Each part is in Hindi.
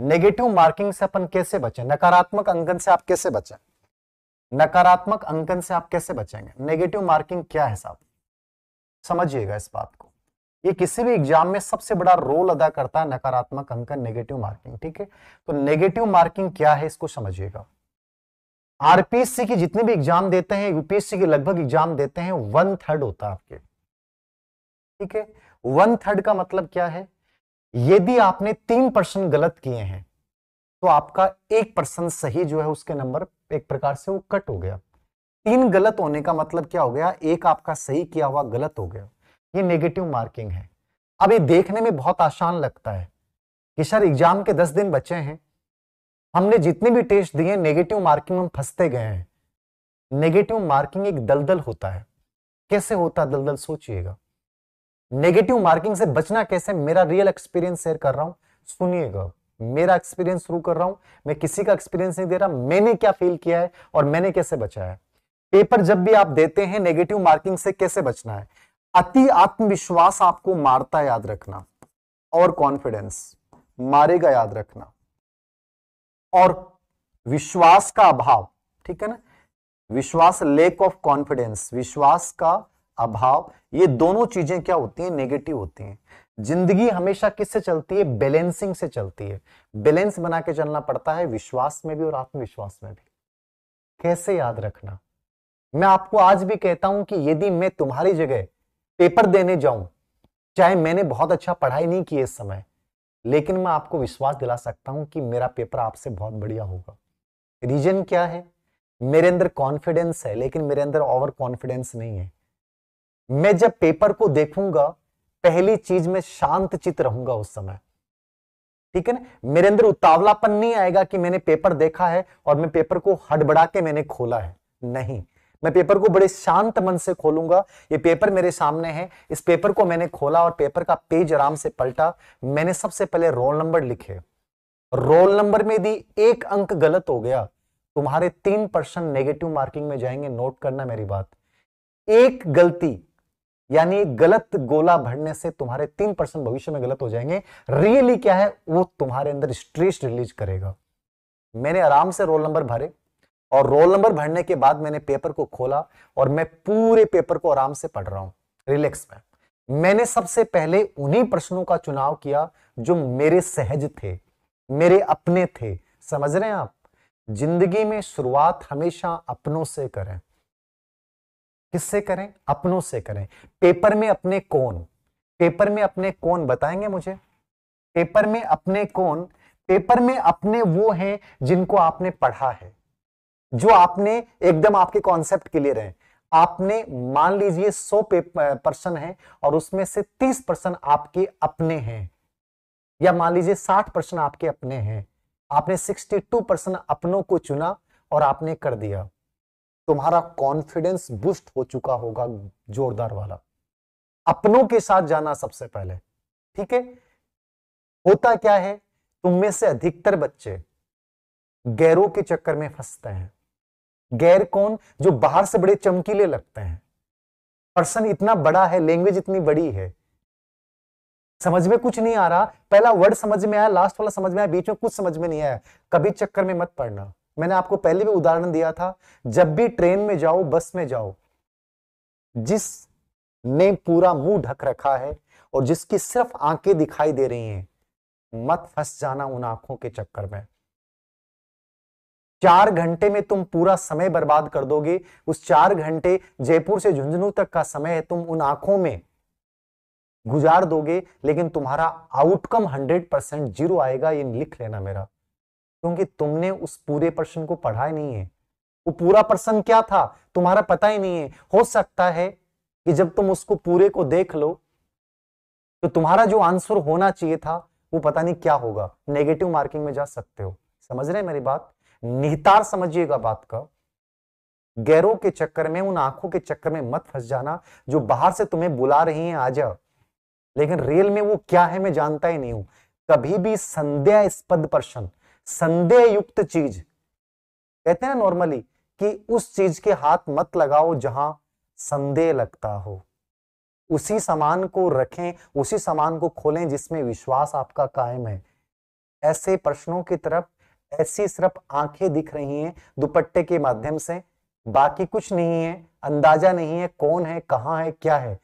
नेगेटिव मार्किंग से अपन कैसे बचे नकारात्मक अंकन से आप कैसे बचे नकारात्मक अंकन से आप कैसे बचेंगे नेगेटिव मार्किंग क्या है साहब समझिएगा इस बात को ये किसी भी एग्जाम में सबसे बड़ा रोल अदा करता है नकारात्मक अंकन नेगेटिव मार्किंग ठीक है तो नेगेटिव मार्किंग क्या है इसको समझिएगा आरपीएससी की जितने भी एग्जाम देते हैं यूपीएससी के लगभग एग्जाम देते हैं वन थर्ड होता है आपके ठीक है वन थर्ड का मतलब क्या है यदि आपने तीन प्रश्न गलत किए हैं तो आपका एक प्रश्न सही जो है उसके नंबर एक प्रकार से वो कट हो गया तीन गलत होने का मतलब क्या हो गया एक आपका सही किया हुआ गलत हो गया ये नेगेटिव मार्किंग है अब ये देखने में बहुत आसान लगता है कि सर एग्जाम के दस दिन बचे हैं हमने जितने भी टेस्ट दिए नेगेटिव मार्किंग में फंसते गए हैं नेगेटिव मार्किंग एक दलदल होता है कैसे होता है दलदल सोचिएगा नेगेटिव मार्किंग से बचना कैसे मेरा रियल एक्सपीरियंस शेयर कर रहा हूं सुनिएगा मेरा एक्सपीरियंस शुरू कर रहा हूं मैं किसी का एक्सपीरियंस नहीं दे रहा मैंने क्या फील किया है और मैंने कैसे बचा है पेपर जब भी आप देते हैं नेगेटिव मार्किंग से कैसे बचना है अति आत्मविश्वास आपको मारता याद रखना और कॉन्फिडेंस मारेगा याद रखना और विश्वास का अभाव ठीक है ना विश्वास लेक ऑफ कॉन्फिडेंस विश्वास का अभाव ये दोनों चीजें क्या होती हैं नेगेटिव होती हैं जिंदगी हमेशा किससे चलती है बैलेंसिंग से चलती है बैलेंस बना के चलना पड़ता है विश्वास में भी और आत्मविश्वास में भी कैसे याद रखना मैं आपको आज भी कहता हूं कि यदि मैं तुम्हारी जगह पेपर देने जाऊं चाहे मैंने बहुत अच्छा पढ़ाई नहीं की इस समय लेकिन मैं आपको विश्वास दिला सकता हूं कि मेरा पेपर आपसे बहुत बढ़िया होगा रीजन क्या है मेरे अंदर कॉन्फिडेंस है लेकिन मेरे अंदर ओवर कॉन्फिडेंस नहीं है मैं जब पेपर को देखूंगा पहली चीज में शांत चित रहूंगा उस समय ठीक है ना मेरे अंदर उतावलापन नहीं आएगा कि मैंने पेपर देखा है और मैं पेपर को हड़बड़ा के मैंने खोला है नहीं मैं पेपर को बड़े शांत मन से खोलूंगा ये पेपर मेरे सामने है इस पेपर को मैंने खोला और पेपर का पेज आराम से पलटा मैंने सबसे पहले रोल नंबर लिखे रोल नंबर में यदि एक अंक गलत हो गया तुम्हारे तीन परसेंट नेगेटिव मार्किंग में जाएंगे नोट करना मेरी बात एक गलती यानी गलत गोला भरने से तुम्हारे तीन परसेंट भविष्य में गलत हो जाएंगे रियली क्या है वो तुम्हारे अंदर स्ट्रेस रिलीज करेगा मैंने आराम से रोल नंबर भरे और रोल नंबर भरने के बाद मैंने पेपर को खोला और मैं पूरे पेपर को आराम से पढ़ रहा हूं रिलैक्स में मैंने सबसे पहले उन्हीं प्रश्नों का चुनाव किया जो मेरे सहज थे मेरे अपने थे समझ रहे हैं आप जिंदगी में शुरुआत हमेशा अपनों से करें किससे करें अपनों से करें पेपर में अपने कौन पेपर में अपने कौन बताएंगे मुझे पेपर में अपने कौन पेपर में अपने वो हैं जिनको आपने पढ़ा है जो आपने एकदम आपके कॉन्सेप्ट क्लियर है आपने मान लीजिए 100 पर्सन है और उसमें से 30 पर्सन आपके अपने हैं या मान लीजिए 60 पर्सन आपके अपने हैं आपने 62 परसेंट अपनों को चुना और आपने कर दिया तुम्हारा कॉन्फिडेंस बुस्ट हो चुका होगा जोरदार वाला अपनों के साथ जाना सबसे पहले ठीक है होता क्या है तुम में से अधिकतर बच्चे गैरों के चक्कर में फंसते हैं गैर कौन जो बाहर से बड़े चमकीले लगते हैं पर्सन इतना बड़ा है लैंग्वेज इतनी बड़ी है समझ में कुछ नहीं आ रहा पहला वर्ड समझ में आया लास्ट वाला समझ में आया बीच में कुछ समझ में नहीं आया कभी चक्कर में मत पड़ना मैंने आपको पहले भी उदाहरण दिया था जब भी ट्रेन में जाओ बस में जाओ जिस ने पूरा मुंह ढक रखा है और जिसकी सिर्फ आंखें दिखाई दे रही हैं मत फंस जाना उन आंखों के चक्कर में चार घंटे में तुम पूरा समय बर्बाद कर दोगे उस चार घंटे जयपुर से झुंझुनू तक का समय है तुम उन आंखों में गुजार दोगे लेकिन तुम्हारा आउटकम हंड्रेड परसेंट जीरो आएगा ये लिख लेना मेरा क्योंकि तुमने उस पूरे प्रश्न को पढ़ा ही नहीं है वो पूरा प्रश्न क्या था तुम्हारा पता ही नहीं है हो सकता है कि जब तुम उसको पूरे को देख लो तो तुम्हारा जो आंसर होना चाहिए था वो पता नहीं क्या होगा नेगेटिव मार्किंग में जा सकते हो समझ रहे मेरी बात निहितार समझिएगा बात का गैरों के चक्कर में उन आंखों के चक्कर में मत फंस जाना जो बाहर से तुम्हें बुला रही हैं आ जाओ लेकिन रियल में वो क्या है मैं जानता ही नहीं हूं कभी भी संध्या स्पद संदेह युक्त चीज कहते हैं नॉर्मली कि उस चीज के हाथ मत लगाओ जहां संदेह लगता हो उसी सामान को रखें उसी सामान को खोलें जिसमें विश्वास आपका कायम है ऐसे प्रश्नों की तरफ ऐसी सिर्फ आंखें दिख रही हैं दुपट्टे के माध्यम से बाकी कुछ नहीं है अंदाजा नहीं है कौन है कहाँ है क्या है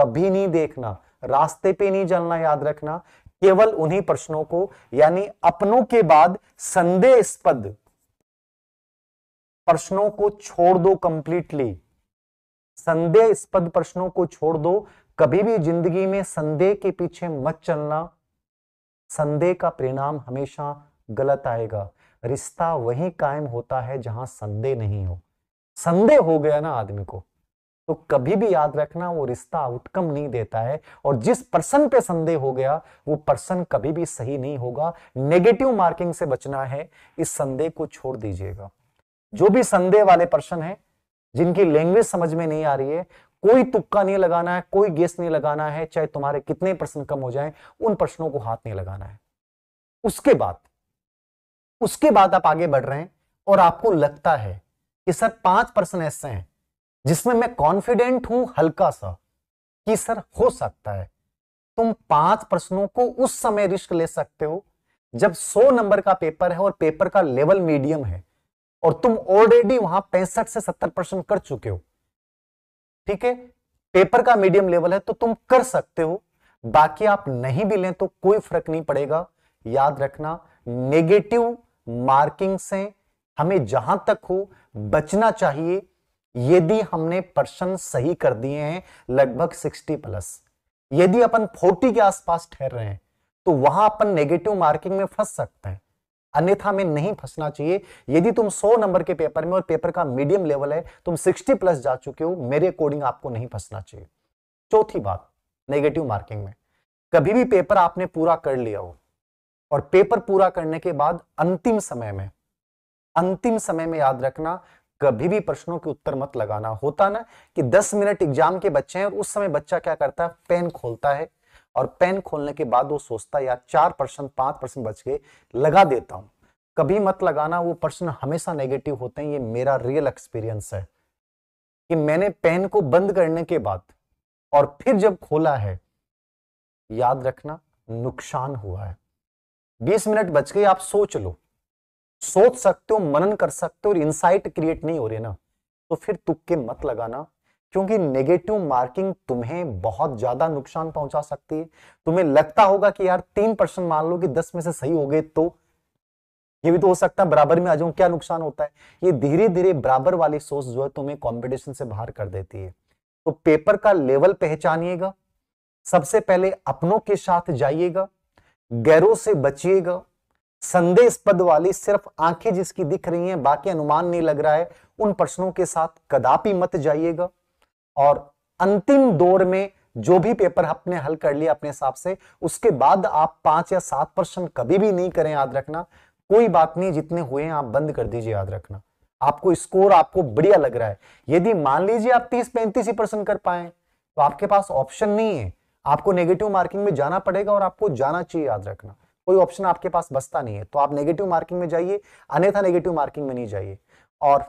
कभी नहीं देखना रास्ते पे नहीं चलना याद रखना केवल उन्हीं प्रश्नों को यानी अपनों के बाद संदेहस्पद प्रश्नों को छोड़ दो कंप्लीटली संदेहस्पद प्रश्नों को छोड़ दो कभी भी जिंदगी में संदेह के पीछे मत चलना संदेह का परिणाम हमेशा गलत आएगा रिश्ता वही कायम होता है जहां संदेह नहीं हो संदेह हो गया ना आदमी को तो कभी भी याद रखना वो रिश्ता आउटकम नहीं देता है और जिस पर्सन पे संदेह हो गया वो पर्सन कभी भी सही नहीं होगा नेगेटिव मार्किंग से बचना है इस संदेह को छोड़ दीजिएगा जो भी संदेह वाले पर्सन है जिनकी लैंग्वेज समझ में नहीं आ रही है कोई तुक्का नहीं लगाना है कोई गेस नहीं लगाना है चाहे तुम्हारे कितने प्रश्न कम हो जाए उन प्रश्नों को हाथ नहीं लगाना है उसके बाद उसके बाद आप आगे बढ़ रहे हैं और आपको लगता है कि सर पांच प्रश्न ऐसे हैं जिसमें मैं कॉन्फिडेंट हूं हल्का सा कि सर हो सकता है तुम पांच प्रश्नों को उस समय रिस्क ले सकते हो जब 100 नंबर का पेपर है और पेपर का लेवल मीडियम है और तुम ऑलरेडी वहां पैंसठ से 70 परसेंट कर चुके हो ठीक है पेपर का मीडियम लेवल है तो तुम कर सकते हो बाकी आप नहीं भी लें तो कोई फर्क नहीं पड़ेगा याद रखना नेगेटिव मार्किंग से हमें जहां तक हो बचना चाहिए यदि हमने प्रश्न सही कर दिए हैं लगभग 60 प्लस यदि अपन 40 के आसपास ठहर रहे हैं तो वहां अपन नेगेटिव मार्किंग में फंस सकते हैं अन्यथा में नहीं फंसना चाहिए यदि तुम 100 नंबर के पेपर में और पेपर का मीडियम लेवल है तुम 60 प्लस जा चुके हो मेरे अकॉर्डिंग आपको नहीं फंसना चाहिए चौथी बात नेगेटिव मार्किंग में कभी भी पेपर आपने पूरा कर लिया हो और पेपर पूरा करने के बाद अंतिम समय में अंतिम समय में याद रखना कभी भी प्रश्नों के उत्तर मत लगाना होता ना कि 10 मिनट एग्जाम के बच्चे हैं और उस समय बच्चा क्या करता है पेन खोलता है और पेन खोलने के बाद वो सोचता है यार चार परसेंट पांच परसेंट बच के लगा देता हूं कभी मत लगाना वो प्रश्न हमेशा नेगेटिव होते हैं ये मेरा रियल एक्सपीरियंस है कि मैंने पेन को बंद करने के बाद और फिर जब खोला है याद रखना नुकसान हुआ है बीस मिनट बच गए आप सोच लो सोच सकते हो मनन कर सकते हो और इंसाइट क्रिएट नहीं हो रही ना तो फिर तुक्के मत लगाना क्योंकि नेगेटिव मार्किंग तुम्हें बहुत ज्यादा नुकसान पहुंचा सकती है तुम्हें लगता होगा कि यार तीन परसेंट मान लो कि दस में से सही हो गए तो ये भी तो हो सकता है बराबर में आ जाऊं क्या नुकसान होता है ये धीरे धीरे बराबर वाली सोच जो है तुम्हें कॉम्पिटिशन से बाहर कर देती है तो पेपर का लेवल पहचानिएगा सबसे पहले अपनों के साथ जाइएगा गैरों से बचिएगा संदेश पद वाली सिर्फ आंखें जिसकी दिख रही हैं बाकी अनुमान नहीं लग रहा है उन प्रश्नों के साथ कदापि मत जाइएगा और अंतिम दौर में जो भी पेपर आपने हल कर लिया अपने हिसाब से उसके बाद आप पांच या सात प्रश्न कभी भी नहीं करें याद रखना कोई बात नहीं जितने हुए हैं आप बंद कर दीजिए याद रखना आपको स्कोर आपको बढ़िया लग रहा है यदि मान लीजिए आप तीस पैंतीस ही परसेंट कर पाए तो आपके पास ऑप्शन नहीं है आपको नेगेटिव मार्किंग में जाना पड़ेगा और आपको जाना चाहिए याद रखना कोई ऑप्शन आपके पास बचता नहीं है तो आप नेगेटिव मार्किंग में जाइए अन्यथा नेगेटिव मार्किंग में नहीं जाइए और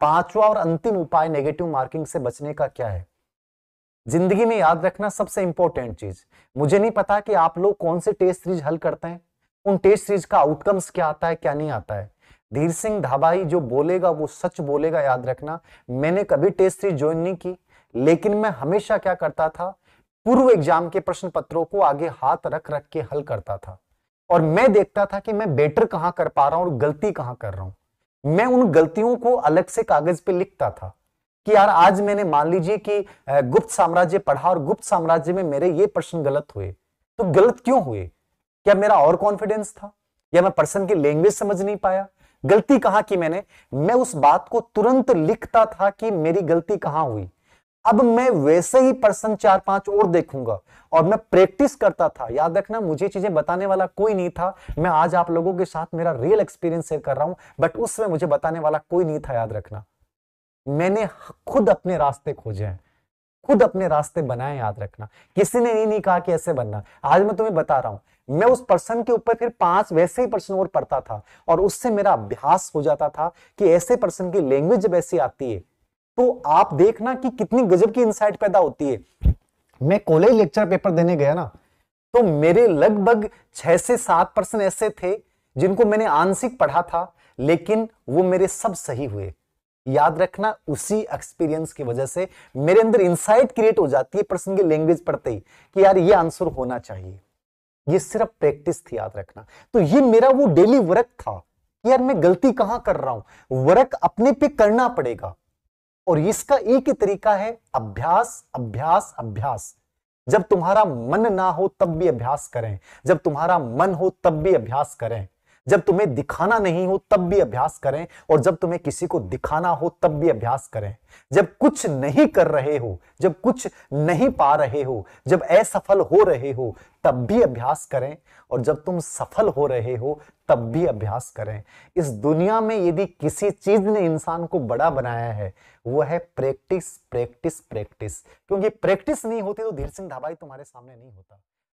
पांचवा और अंतिम उपाय नेगेटिव मार्किंग से बचने का क्या है जिंदगी में याद रखना सबसे इंपॉर्टेंट चीज मुझे नहीं पता कि आप लोग कौन से टेस्ट सीरीज हल करते हैं उन टेस्ट सीरीज का आउटकम्स क्या आता है क्या नहीं आता है धीर सिंह धाबाई जो बोलेगा वो सच बोलेगा याद रखना मैंने कभी टेस्ट सीरीज ज्वाइन नहीं की लेकिन मैं हमेशा क्या करता था पूर्व एग्जाम के प्रश्न पत्रों को आगे हाथ रख रख के हल करता था और मैं देखता था कि मैं बेटर कहां कर पा रहा हूं और गलती कहां कर रहा हूं मैं उन गलतियों को अलग से कागज पे लिखता था कि यार आज मैंने मान लीजिए कि गुप्त साम्राज्य पढ़ा और गुप्त साम्राज्य में मेरे ये प्रश्न गलत हुए तो गलत क्यों हुए क्या मेरा और कॉन्फिडेंस था या मैं पर्सन की लैंग्वेज समझ नहीं पाया गलती कहाँ की मैंने मैं उस बात को तुरंत लिखता था कि मेरी गलती कहाँ हुई अब मैं वैसे ही पर्सन चार पांच और देखूंगा और मैं प्रैक्टिस करता था याद रखना मुझे चीजें बताने वाला कोई नहीं था मैं आज आप लोगों के साथ मेरा रियल एक्सपीरियंस शेयर कर रहा हूं बट उस समय मुझे बताने वाला कोई नहीं था याद रखना मैंने खुद अपने रास्ते खोजे हैं खुद अपने रास्ते बनाए याद रखना किसी ने नहीं कहा कि ऐसे बनना आज मैं तुम्हें बता रहा हूं मैं उस पर्सन के ऊपर फिर पांच वैसे ही पर्सन और पढ़ता था और उससे मेरा अभ्यास हो जाता था कि ऐसे पर्सन की लैंग्वेज जब ऐसी आती है तो आप देखना कि कितनी गजब की इंसाइट पैदा होती है मैं कॉलेज लेक्चर पेपर देने गया ना तो मेरे लगभग छह से सात परसेंट ऐसे थे जिनको मैंने आंशिक पढ़ा था लेकिन वो मेरे सब सही हुए याद रखना उसी एक्सपीरियंस की वजह से मेरे अंदर इंसाइट क्रिएट हो जाती है पर्सन की लैंग्वेज पढ़ते ही कि यार ये आंसर होना चाहिए ये सिर्फ प्रैक्टिस थी याद रखना तो ये मेरा वो डेली वर्क था यार मैं गलती कहां कर रहा हूं वर्क अपने पे करना पड़ेगा और इसका एक ही तरीका है अभ्यास अभ्यास अभ्यास जब तुम्हारा मन ना हो तब भी अभ्यास करें जब तुम्हारा मन हो तब भी अभ्यास करें जब तुम्हें दिखाना नहीं हो तब भी अभ्यास करें और जब तुम्हें किसी को दिखाना हो तब भी अभ्यास करें जब कुछ नहीं कर रहे हो जब कुछ नहीं पा रहे हो जब असफल हो रहे हो तब भी अभ्यास करें और जब तुम सफल हो रहे हो तब भी अभ्यास करें इस दुनिया में यदि किसी चीज ने इंसान को बड़ा बनाया है वह है प्रैक्टिस प्रैक्टिस प्रैक्टिस क्योंकि प्रैक्टिस नहीं होती तो धीर सिंह धाबाई तुम्हारे सामने नहीं होता